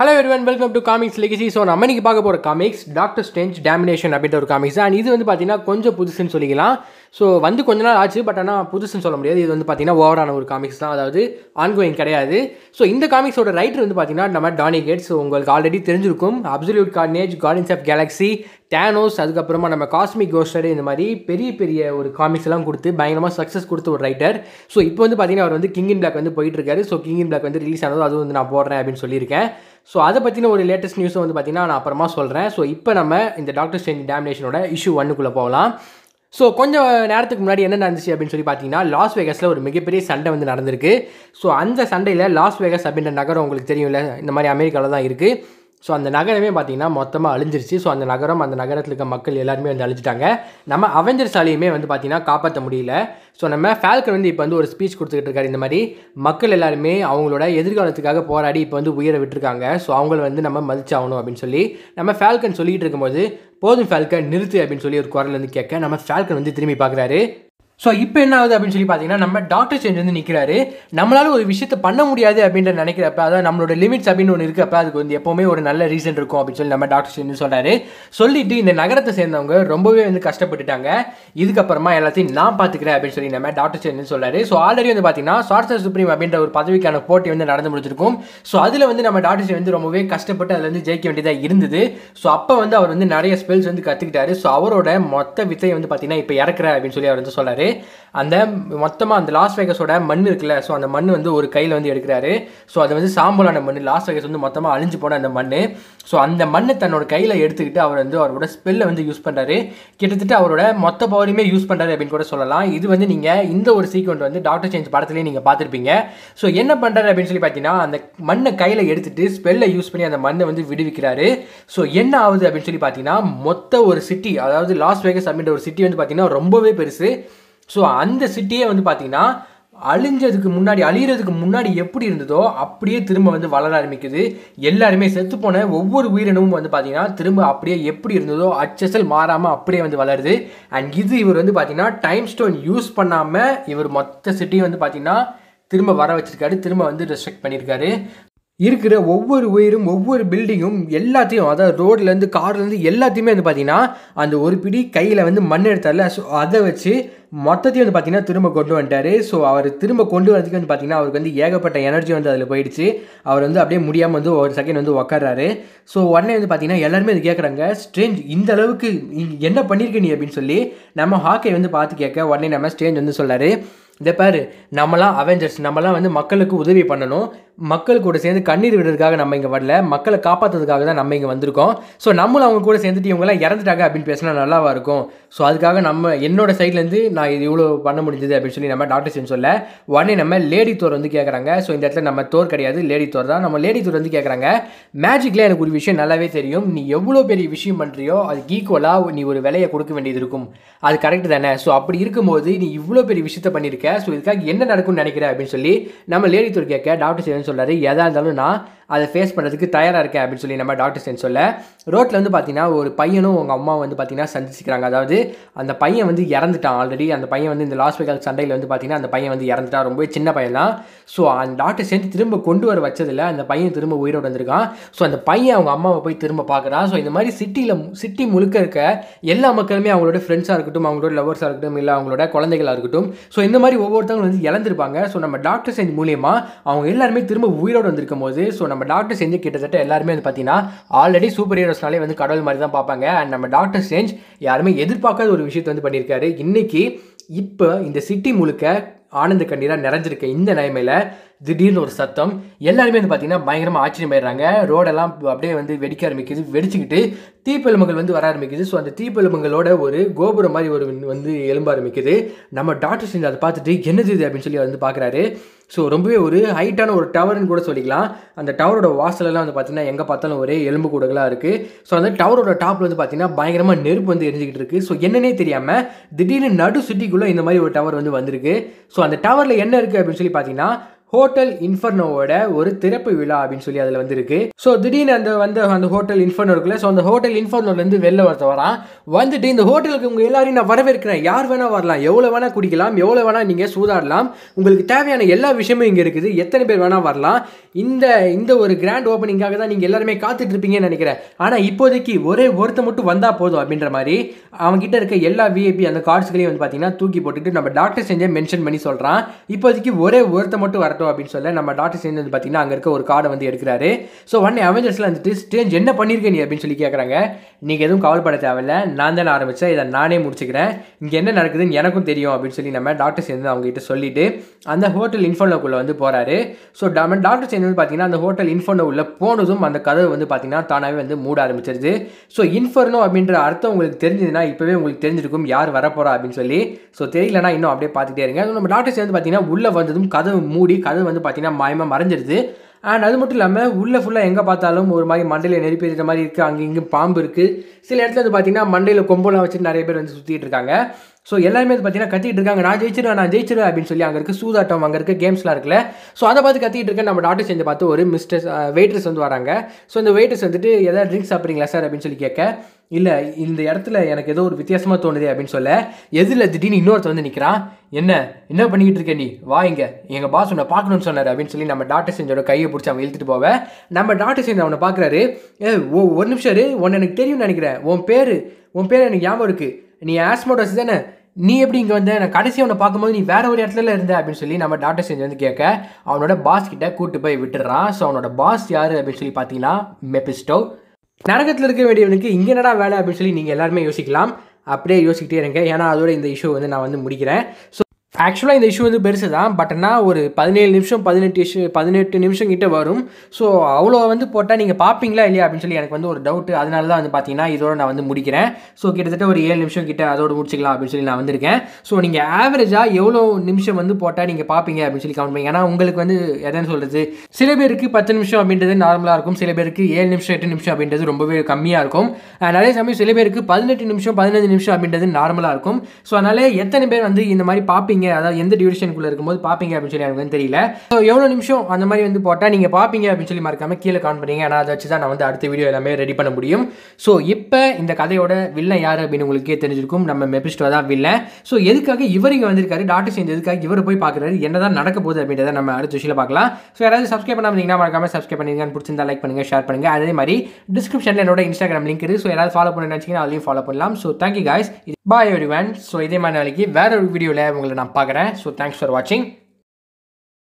hello everyone welcome to comics legacy so நம்ம இன்றைக்கி பார்க்க போகிற காமிக்ஸ் டாக்டர் ஸ்டேஞ்ச் டேமினேஷன் அப்படின்ற ஒரு காமிக்ஸ் அண்ட் இது வந்து பார்த்தீங்கன்னா கொஞ்சம் புதுசுன்னு சொல்லிக்கலாம் ஸோ வந்து கொஞ்ச நாள் ஆச்சு பட் ஆனால் புதுசுன்னு சொல்ல முடியாது இது வந்து பார்த்தீங்கன்னா ஓவரான ஒரு காமிக்ஸ் தான் அதாவது ஆன்கோயிங் கிடையாது ஸோ இந்த காமிக்ஸோட ரைட்டர் வந்து பார்த்தீங்கன்னா நம்ம டானி கேட்ஸ் உங்களுக்கு ஆல்ரெடி தெரிஞ்சிருக்கும் absolute carnage guardians of galaxy Thanos அதுக்கப்புறமா நம்ம காஸ்மிக் கோஸ்டர் இந்த மாதிரி பெரிய பெரிய ஒரு காமிக்ஸ் எல்லாம் கொடுத்து பயங்கரமாக சக்ஸஸ் கொடுத்த ஒரு ரைட்டர் ஸோ இப்போ வந்து பார்த்தீங்கன்னா அவர் வந்து கிங் இன் பிளாக் வந்து போயிட்டு இருக்காரு ஸோ கிங் இன் பிளாக் வந்து ரிலீஸ் ஆனதும் அது வந்து நான் போடுறேன் அப்படின்னு சொல்லியிருக்கேன் ஸோ அதை பற்றின ஒரு லேட்டஸ்ட் நியூஸும் வந்து பார்த்திங்கன்னா நான் அப்புறமா சொல்கிறேன் ஸோ இப்போ நம்ம இந்த டாக்டர் ஸ்ட்ரேஞ்ச் டேமினேஷனோட இஷ்யூ ஒன்றுக்குள்ளே போகலாம் ஸோ கொஞ்சம் நேரத்துக்கு முன்னாடி என்ன நடந்துச்சு அப்படின்னு சொல்லி பார்த்தீங்கன்னா லாஸ் வேகஸில் ஒரு மிகப்பெரிய சண்டை வந்து நடந்திருக்கு ஸோ அந்த சண்டையில் லாஸ் வேகஸ் அப்படின்ற நகரம் உங்களுக்கு தெரியும்ல இந்த மாதிரி அமெரிக்காவில் தான் இருக்குது ஸோ அந்த நகரமே பார்த்தீங்கன்னா மொத்தமாக அழிஞ்சிருச்சு ஸோ அந்த நகரம் அந்த நகரத்தில் இருக்க மக்கள் எல்லாருமே வந்து அழிஞ்சிட்டாங்க நம்ம அவெஞ்சர்ஸ் சாலையுமே வந்து பார்த்திங்கன்னா காப்பாற்ற முடியல ஸோ நம்ம ஃபேல்கன் வந்து இப்போ வந்து ஒரு ஸ்பீச் கொடுத்துக்கிட்டு இருக்காரு இந்த மாதிரி மக்கள் எல்லாருமே அவங்களோட எதிர்காலத்துக்காக போராடி இப்போ வந்து உயிரை விட்டுருக்காங்க ஸோ அவங்கள வந்து நம்ம மதிச்சாகணும் அப்படின்னு சொல்லி நம்ம ஃபேல்கன் சொல்லிகிட்டு இருக்கும்போது போதும் ஃபால்கன் நிறுத்து அப்படின்னு சொல்லி ஒரு குரல் வந்து கேட்க நம்ம ஃபேல்கன் வந்து திரும்பி பார்க்குறாரு ஸோ இப்போ என்ன ஆகுது அப்படின்னு சொல்லி பார்த்தீங்கன்னா நம்ம டாக்டர் சேஞ்ச் வந்து நிற்கிறாரு நம்மளால ஒரு விஷயத்தை பண்ண முடியாது அப்படின்ற நினைக்கிறப்ப அதாவது நம்மளோட லிமிட்ஸ் அப்படின்னு ஒன்று இருக்கப்ப அதுக்கு வந்து எப்போவுமே ஒரு நல்ல ரீசன் இருக்கும் அப்படின்னு சொல்லி நம்ம டாக்டர் சேஞ்ச் சொல்கிறாரு சொல்லிட்டு இந்த நகரத்தை சேர்ந்தவங்க ரொம்பவே வந்து கஷ்டப்பட்டுட்டாங்க இதுக்கப்புறமா எல்லாத்தையும் நான் பார்த்துக்கிறேன் அப்படின்னு சொல்லி நம்ம டாக்டர் சேஞ்ச் சொல்கிறாரு ஸோ ஆல்ரெடி வந்து பார்த்தீங்கன்னா சார்சர் சுப்ரீம் அப்படின்ற ஒரு பதவிக்கான போட்டி வந்து நடந்து முடிச்சிருக்கும் ஸோ அதில் வந்து நம்ம டாக்டர் சேஞ்ச் வந்து ரொம்பவே கஷ்டப்பட்டு அதில் வந்து ஜெயிக்க வேண்டியதாக இருந்தது ஸோ அப்போ வந்து அவர் வந்து நிறைய ஸ்பெல்ஸ் வந்து கற்றுக்கிட்டாரு ஸோ அவரோட மொத்த வித்தையை வந்து பார்த்தீங்கன்னா இப்போ இறக்குற அப்படின்னு சொல்லி அவர் வந்து சொல்கிறாரு அந்த மொத்தமாக அந்த லாஸ் வேகஸோட மண் இருக்குல்ல ஸோ அந்த மண் வந்து ஒரு கையில் வந்து எடுக்கிறாரு ஸோ அது வந்து சாம்பலான மண் லாஸ் வேகஸ் வந்து மொத்தமாக அழிஞ்சு போன அந்த மண் ஸோ அந்த மண்ணை தன்னோட கையில் எடுத்துக்கிட்டு அவர் வந்து அவரோட ஸ்பெல்லை வந்து யூஸ் பண்ணுறாரு கிட்டத்தட்ட அவரோட மொத்த பவரையுமே யூஸ் பண்ணுறாரு அப்படின்னு கூட சொல்லலாம் இது வந்து நீங்கள் இந்த ஒரு சீக்வெண்ட் வந்து டாக்டர் சேஞ்ச் படத்துலேயே நீங்கள் பார்த்துருப்பீங்க ஸோ என்ன பண்ணுறாரு அப்படின்னு சொல்லி பார்த்தீங்கன்னா அந்த மண்ணை கையில் எடுத்துகிட்டு ஸ்பெல்லை யூஸ் பண்ணி அந்த மண்ணை வந்து விடுவிக்கிறாரு ஸோ என்ன ஆகுது அப்படின்னு சொல்லி பார்த்தீங்கன்னா மொத்த ஒரு சிட்டி அதாவது லாஸ் வேகஸ் அப்படின்ற ஒரு சிட்டி வந்து பார்த்தீங்கன்னா ரொம்பவே பெருசு ஸோ அந்த சிட்டியே வந்து பார்த்தீங்கன்னா அழிஞ்சதுக்கு முன்னாடி அழியிறதுக்கு முன்னாடி எப்படி இருந்ததோ அப்படியே திரும்ப வந்து வளர ஆரம்பிக்குது எல்லாருமே போன ஒவ்வொரு உயிரினமும் வந்து பார்த்தீங்கன்னா திரும்ப அப்படியே எப்படி இருந்ததோ அச்சசல் மாறாமல் அப்படியே வந்து வளருது அண்ட் இது இவர் வந்து பார்த்தீங்கன்னா டைம் ஸ்டோன் யூஸ் பண்ணாமல் இவர் மொத்த சிட்டியும் வந்து பார்த்தீங்கன்னா திரும்ப வர வச்சிருக்காரு திரும்ப வந்து ரெஸ்ட்ரிக்ட் பண்ணியிருக்காரு இருக்கிற ஒவ்வொரு உயிரும் ஒவ்வொரு பில்டிங்கும் எல்லாத்தையும் அதாவது ரோட்லேருந்து கார்லேருந்து எல்லாத்தையுமே வந்து பார்த்தீங்கன்னா அந்த ஒரு பிடி கையில் வந்து மண் எடுத்தார்ல ஸோ அதை வச்சு மொத்தத்தையும் வந்து பார்த்தீங்கன்னா திரும்ப கொண்டு வந்துட்டார் ஸோ அவர் திரும்ப கொண்டு வரதுக்கு வந்து பார்த்தீங்கன்னா அவருக்கு வந்து ஏகப்பட்ட எனர்ஜி வந்து அதில் போயிடுச்சு அவர் வந்து அப்படியே முடியாமல் வந்து ஒரு செகண்ட் வந்து உக்காடுறாரு ஸோ உடனே வந்து பார்த்தீங்கன்னா எல்லாருமே இது கேட்குறாங்க ஸ்ட்ரேஞ்ச் இந்த அளவுக்கு என்ன பண்ணியிருக்க நீ அப்படின்னு சொல்லி நம்ம ஹாக்கை வந்து பார்த்து கேட்க உடனே நம்ம ஸ்ட்ரேஞ்ச் வந்து சொல்கிறார் இந்த பாரு நம்மளாம் அவெஞ்சர்ஸ் நம்மளாம் வந்து மக்களுக்கு உதவி பண்ணணும் மக்கள் கூட சேர்ந்து கண்ணீர் விடுறதுக்காக நம்ம இங்கே வரல மக்களை காப்பாற்றுறதுக்காக தான் நம்ம இங்கே வந்திருக்கோம் ஸோ நம்மளும் அவங்க கூட சேர்ந்துட்டு இவங்கெல்லாம் இறந்துட்டாங்க அப்படின்னு பேசினா நல்லாவாக இருக்கும் ஸோ அதுக்காக நம்ம என்னோட சைட்லேருந்து நான் இது இவ்வளோ பண்ண முடிஞ்சது அப்படின்னு சொல்லி நம்ம டாக்டர் சென் சொல்ல உடனே நம்ம லேடி தோர் வந்து கேட்குறாங்க ஸோ இந்த இடத்துல நம்ம தோர் கிடையாது லேடி தோர் தான் நம்ம லேடி தோர் வந்து கேட்குறாங்க மேஜிக்கில் எனக்கு ஒரு விஷயம் நல்லாவே தெரியும் நீ எவ்வளோ பெரிய விஷயம் பண்ணுறியோ அதுக்கு ஈக்குவலாக நீ ஒரு விலையை கொடுக்க வேண்டியது இருக்கும் அது கரெக்ட் தானே ஸோ அப்படி இருக்கும்போது நீ இவ்வளோ பெரிய விஷயத்த பண்ணியிருக்க ஸோ இதுக்காக என்ன நடக்கும்னு நினைக்கிற அப்படின்னு சொல்லி நம்ம லேடி தோர் கேட்க டாக்டர் சென் சொல்கிறாரு எதாக இருந்தாலும் நான் அதை ஃபேஸ் பண்ணுறதுக்கு தயாராக இருக்கேன் அப்படின்னு சொல்லி நம்ம டாக்டர் சென் சொல்ல ரோட்டில் வந்து பார்த்தீங்கன்னா ஒரு பையனும் அவங்க அம்மாவும் வந்து பார்த்தீங்கன்னா சந்திச்சுக்கிறாங்க அதாவது அந்த பையன் வந்து இறந்துட்டான் ஆல்ரெடி அந்த பையன் வந்து இந்த லாஸ் வேகாஸ் சண்டையில் வந்து பார்த்தீங்கன்னா அந்த பையன் வந்து இறந்துட்டா ரொம்ப சின்ன பையன் தான் ஸோ அந்த டாக்டர் சேர்ந்து திரும்ப கொண்டு வர வச்சதில் அந்த பையன் திரும்ப உயிரோடு வந்திருக்கான் ஸோ அந்த பையன் அவங்க அம்மாவை போய் திரும்ப பார்க்குறான் ஸோ இந்த மாதிரி சிட்டியில் சிட்டி முழுக்க இருக்க எல்லா மக்களுமே அவங்களோட ஃப்ரெண்ட்ஸாக இருக்கட்டும் அவங்களோட லவர்ஸாக இருக்கட்டும் இல்லை அவங்களோட குழந்தைகளாக இருக்கட்டும் ஸோ இந்த மாதிரி ஒவ்வொருத்தவங்க வந்து இழந்திருப்பாங்க ஸோ நம்ம டாக்டர் செஞ்சு மூலியமாக அவங்க எல்லாருமே திரும்ப உயிரோடு வந்திருக்கும் போது ஸோ நம்ம டாக்டர் செஞ்சு கிட்டத்தட்ட எல்லாருமே வந்து பார்த்தீங்கன்னா ஆல்ரெடி சூப்பர் ஹீரோஸ்னாலே வந்து கடவுள் மாதிரி தான் பார்ப்பாங்க அண்ட் நம்ம டாக்டர் சேஞ்ச் யாருமே எதிர்பார்க்காத ஒரு விஷயத்தை வந்து பண்ணியிருக்காரு இன்றைக்கி இப்போ இந்த சிட்டி முழுக்க ஆனந்த கண்ணீராக நிறைஞ்சிருக்க இந்த நிலைமையில் திடீர்னு ஒரு சத்தம் எல்லாருமே வந்து பார்த்தீங்கன்னா பயங்கரமாக ஆச்சரியமாயிடுறாங்க ரோடெல்லாம் அப்படியே வந்து வெடிக்க ஆரம்பிக்குது வெடிச்சுக்கிட்டு தீப்பெலும்புகள் வந்து வர ஆரம்பிக்குது ஸோ அந்த தீப்பெலும்புகளோட ஒரு கோபுரம் மாதிரி ஒரு வந்து எலும்ப ஆரம்பிக்குது நம்ம டாக்டர் சிங் அதை பார்த்துட்டு என்னது இது அப்படின்னு சொல்லி வந்து பார்க்குறாரு ஸோ ரொம்பவே ஒரு ஹைட்டான ஒரு டவர்னு கூட சொல்லிக்கலாம் அந்த டவரோட வாசலெல்லாம் வந்து பார்த்திங்கன்னா எங்கே பார்த்தாலும் ஒரே எலும்பு கூடங்களாக இருக்குது ஸோ அந்த டவரோட டாப்பில் வந்து பார்த்திங்கன்னா பயங்கரமாக நெருப்பு வந்து எரிஞ்சிக்கிட்டு இருக்குது ஸோ என்னன்னே தெரியாமல் திடீர்னு நடு சிட்டிக்குள்ளே இந்த மாதிரி ஒரு டவர் வந்து வந்திருக்கு ஸோ ஸோ அந்த டவரில் என்ன இருக்குது அப்படின்னு சொல்லி பார்த்தீங்கன்னா ஹோட்டல் இன்ஃபர்னோவோட ஒரு திறப்பு விழா அப்படின்னு சொல்லி அதில் வந்துருக்கு ஸோ திடீர்னு அந்த வந்து அந்த ஹோட்டல் இன்ஃபர்னோ இருக்குல்ல ஸோ அந்த ஹோட்டல் இன்ஃபர்னோலேருந்து வெளில வரத்த வரான் வந்துட்டு இந்த ஹோட்டலுக்கு உங்கள் எல்லாரையும் நான் வரவேற்கிறேன் யார் வேணால் வரலாம் எவ்வளோ வேணால் குடிக்கலாம் எவ்வளோ வேணால் நீங்கள் சூதாடலாம் உங்களுக்கு தேவையான எல்லா விஷயமும் இங்கே இருக்குது எத்தனை பேர் வேணால் வரலாம் இந்த இந்த ஒரு கிராண்ட் ஓப்பனிங்காக தான் நீங்கள் எல்லாருமே இருப்பீங்கன்னு நினைக்கிறேன் ஆனால் இப்போதைக்கு ஒரே ஒருத்த மட்டும் வந்தால் போதும் அப்படின்ற மாதிரி அவங்ககிட்ட இருக்க எல்லா விஐபி அந்த கார்ட்ஸ்களையும் வந்து பார்த்தீங்கன்னா தூக்கி போட்டுட்டு நம்ம டாக்டர் செஞ்சே மென்ஷன் பண்ணி சொல்கிறான் இப்போதைக்கு ஒரே ஒருத்த மட்டும் வர காட்டும் அப்படின்னு சொல்ல நம்ம டாக்டர் சேர்ந்து வந்து பார்த்தீங்கன்னா அங்கே இருக்க ஒரு கார்டை வந்து எடுக்கிறாரு ஸோ ஒன் அவெஞ்சர்ஸில் வந்துட்டு ஸ்டேஞ்ச் என்ன பண்ணியிருக்கேன் நீ அப்படின்னு சொல்லி கேட்குறாங்க நீங்கள் எதுவும் கவலைப்பட தேவையில்ல நான் தானே ஆரம்பித்தேன் இதை நானே முடிச்சுக்கிறேன் இங்கே என்ன நடக்குதுன்னு எனக்கும் தெரியும் அப்படின்னு சொல்லி நம்ம டாக்டர் சேர்ந்து அவங்ககிட்ட சொல்லிவிட்டு அந்த ஹோட்டல் இன்ஃபோனோக்குள்ளே வந்து போகிறாரு ஸோ டாக்டர் சேர்ந்து வந்து பார்த்தீங்கன்னா அந்த ஹோட்டல் இன்ஃபோனோ உள்ள போனதும் அந்த கதவு வந்து பார்த்தீங்கன்னா தானாகவே வந்து மூட ஆரம்பிச்சிருது ஸோ இன்ஃபர்னோ அப்படின்ற அர்த்தம் உங்களுக்கு தெரிஞ்சதுன்னா இப்போவே உங்களுக்கு தெரிஞ்சிருக்கும் யார் வரப்போகிறா அப்படின்னு சொல்லி ஸோ தெரியலனா இன்னும் அப்படியே பார்த்துட்டே இருங்க நம்ம டாக்டர் சேர்ந்து பார்த்தீங்கன்னா உள்ளே வந்ததும் கதவு மூடி கதவு வந்து பார்த்திங்கன்னா மாயமாக மறைஞ்சிருது அண்ட் அது மட்டும் இல்லாமல் உள்ளே ஃபுல்லாக எங்கே பார்த்தாலும் ஒரு மாதிரி மண்டையில் நெருப்பி இருக்கிற மாதிரி இருக்குது அங்கே இங்கே பாம்பு இருக்குது சில இடத்துல வந்து பார்த்திங்கன்னா மண்டையில் கொம்பெல்லாம் வச்சுட்டு நிறைய பேர் வந்து சுற்றிட்டு இருக்காங்க ஸோ எல்லாருமே வந்து பார்த்தீங்கன்னா கத்திட்டு இருக்காங்க நான் ஜெயிச்சிருவேன் நான் ஜெயிச்சிருவேன் அப்படின்னு சொல்லி அங்கே இருக்கு சூதாட்டம் அங்கே இருக்க கேம்ஸ்லாம் இருக்குல்ல ஸோ அதை பார்த்து கத்திட்டு இருக்க நம்ம டாக்டர் செஞ்சு பார்த்து ஒரு மிஸ்டர்ஸ் வெயிட்ரஸ் வந்து வராங்க ஸோ இந்த வெயிட்ரஸ் வந்துட்டு எதாவது ட்ரிங்க்ஸ் சாப்பிட்றீங்களா சார் அப்படின்னு சொல்லி கேட்க இல்லை இந்த இடத்துல எனக்கு ஏதோ ஒரு வித்தியாசமாக தோணுது அப்படின்னு சொல்ல எதில் திடீர்னு இன்னொருத்த வந்து நிற்கிறான் என்ன என்ன பண்ணிக்கிட்டு இருக்க நீ வா இங்க எங்கள் பாஸ் உன்னை பார்க்கணும்னு சொன்னார் அப்படின்னு சொல்லி நம்ம டாக்டர் செஞ்சோட கையை பிடிச்சி அவன் இழுத்துட்டு போவேன் நம்ம டாக்டர் செஞ்சு அவனை பார்க்குறாரு ஏ ஓ ஒரு நிமிஷம் உன்னை எனக்கு தெரியும்னு நினைக்கிறேன் உன் பேர் உன் பேர் எனக்கு ஞாபகம் இருக்குது நீ ஆஸ்மோடோஸ் தானே நீ எப்படி இங்கே வந்த நான் கடைசி அவனை பார்க்கும்போது நீ வேற ஒரு இடத்துல இருந்த அப்படின்னு சொல்லி நம்ம டாக்டர் செஞ்சு வந்து கேட்க அவனோட பாஸ் கிட்ட கூட்டு போய் விட்டுறான் ஸோ அவனோட பாஸ் யார் அப்படின்னு சொல்லி பார்த்தீங்கன்னா மெபிஸ்டோ நரகத்தில் இருக்க வேண்டியவனுக்கு இங்கே என்னடா வேலை அப்படின்னு சொல்லி நீங்கள் எல்லாருமே யோசிக்கலாம் அப்படியே யோசிக்கிட்டே இருங்க ஏன்னா அதோட இந்த இஷ்யூ வந்து நான் வந்து முடிக்கிறேன் ஸோ ஆக்சுவலாக இந்த இஷ்யூ வந்து பெருசு தான் பட் ஆனால் ஒரு பதினேழு நிமிஷம் பதினெட்டு இஷ்யூ பதினெட்டு நிமிஷம் கிட்டே வரும் ஸோ அவ்வளோ வந்து போட்டால் நீங்கள் பார்ப்பீங்களா இல்லையா அப்படின்னு சொல்லி எனக்கு வந்து ஒரு டவுட் அதனால தான் வந்து பார்த்தீங்கன்னா இதோட நான் வந்து முடிக்கிறேன் ஸோ கிட்டத்தட்ட ஒரு ஏழு நிமிஷம் கிட்டே அதோட முடிச்சிக்கலாம் அப்படின்னு சொல்லி நான் வந்திருக்கேன் ஸோ நீங்கள் ஆவரேஜாக எவ்வளோ நிமிஷம் வந்து போட்டால் நீங்கள் பார்ப்பீங்க அப்படின்னு சொல்லி கவுண்ட் ஏன்னா உங்களுக்கு வந்து எதுன்னு சொல்கிறது சில பேருக்கு பத்து நிமிஷம் அப்படின்றது நார்மலாக இருக்கும் சில பேருக்கு ஏழு நிமிஷம் எட்டு நிமிஷம் அப்படின்றது ரொம்பவே கம்மியாக இருக்கும் அதே சமயம் சில பேருக்கு பதினெட்டு நிமிஷம் பதினஞ்சு நிமிஷம் அப்படின்றது நார்மலாக இருக்கும் ஸோ அதனால் எத்தனை பேர் வந்து இந்த மாதிரி பார்ப்பீங்க அதாவது எந்த டியூரேஷனுக்குள்ள இருக்கும்போது பார்ப்பீங்க அப்படின்னு சொல்லி எனக்கு தெரியல ஸோ எவ்வளோ நிமிஷம் அந்த மாதிரி வந்து போட்டால் நீங்கள் பார்ப்பீங்க அப்படின்னு சொல்லி மறக்காமல் கீழே கான் பண்ணீங்க ஆனால் அதை வச்சு தான் நான் வந்து அடுத்த வீடியோ எல்லாமே ரெடி பண்ண முடியும் ஸோ இப்போ இந்த கதையோட வில்லன் யார் அப்படின்னு உங்களுக்கே தெரிஞ்சிருக்கும் நம்ம மெபிஸ்டோ தான் வில்லன் ஸோ எதுக்காக இவர் இங்கே வந்திருக்காரு டாக்டர் சேர்ந்து எதுக்காக இவர் போய் பார்க்குறாரு என்னதான் நடக்க போகுது அப்படின்றத நம்ம அடுத்த விஷயம் பார்க்கலாம் ஸோ யாராவது சப்ஸ்கிரைப் பண்ணாமல் மறக்காம சப்ஸ்கிரைப் பண்ணிருக்கேன் பிடிச்சிருந்தா லைக் பண்ணுங்கள் ஷேர் பண்ணுங்கள் அதே மாதிரி டிஸ்கிரிப்ஷனில் என்னோட இன்ஸ்டாகிராம் லிங்க் இருக்குது ஸோ யாராவது ஃபாலோ பண்ண நினச்சிங்கன்னா அதையும் ஃபாலோ பண்ணலாம் so thank you guys bye everyone so இதே மாதிரி நாளைக்கு வேற ஒரு வீடியோவில் உங்களை நான் ತಪ್ಪಾಗರೆ ಸೊ ಥ್ಯಾಂಕ್ಸ್ ಫಾರ್ ವಾಚಿಂಗ್